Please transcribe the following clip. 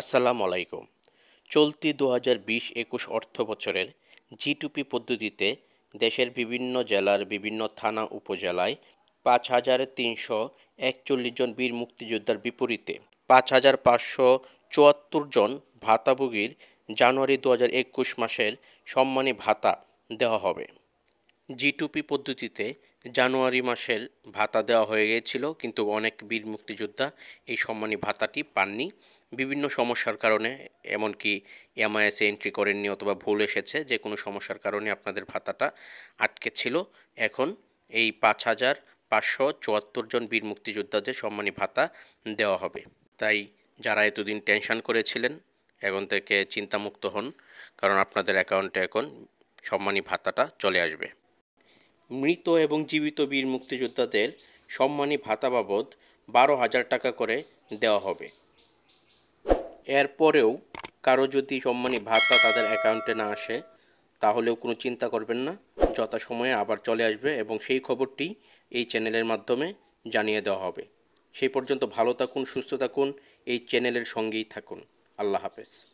আসসালাম আলাইকুম চলতি দু হাজার বিশ একুশ অর্থ বছরের জিটুপি পদ্ধতিতে দেশের বিভিন্ন জেলার বিভিন্ন থানা উপজেলায় পাঁচ হাজার তিনশো একচল্লিশ জন বীর মুক্তিযোদ্ধার বিপরীতে পাঁচ হাজার পাঁচশো চুয়াত্তর জন ভাতাভোগীর জানুয়ারি দু হাজার একুশ মাসের সম্মানী ভাতা দেওয়া হবে জিটুপি পদ্ধতিতে জানুয়ারি মাসের ভাতা দেওয়া হয়ে গিয়েছিল কিন্তু অনেক বীর মুক্তিযোদ্ধা এই সম্মানী ভাতাটি পাননি বিভিন্ন সমস্যার কারণে এমনকি এমআইএসে এন্ট্রি করেননি অথবা ভুল এসেছে যে কোনো সমস্যার কারণে আপনাদের ভাতাটা আটকে ছিল এখন এই পাঁচ হাজার পাঁচশো চুয়াত্তর জন বীর মুক্তিযোদ্ধাদের সম্মানী ভাতা দেওয়া হবে তাই যারা এতদিন টেনশন করেছিলেন এখন থেকে চিন্তামুক্ত হন কারণ আপনাদের অ্যাকাউন্টে এখন সম্মানী ভাতাটা চলে আসবে মৃত এবং জীবিত বীর মুক্তিযোদ্ধাদের সম্মানী ভাতা বাবদ বারো হাজার টাকা করে দেওয়া হবে এরপরেও কারো যদি সম্মানী ভাতা তাদের অ্যাকাউন্টে না আসে তাহলেও কোনো চিন্তা করবেন না যথাসময়ে আবার চলে আসবে এবং সেই খবরটি এই চ্যানেলের মাধ্যমে জানিয়ে দেওয়া হবে সেই পর্যন্ত ভালো থাকুন সুস্থ থাকুন এই চ্যানেলের সঙ্গেই থাকুন আল্লাহ হাফেজ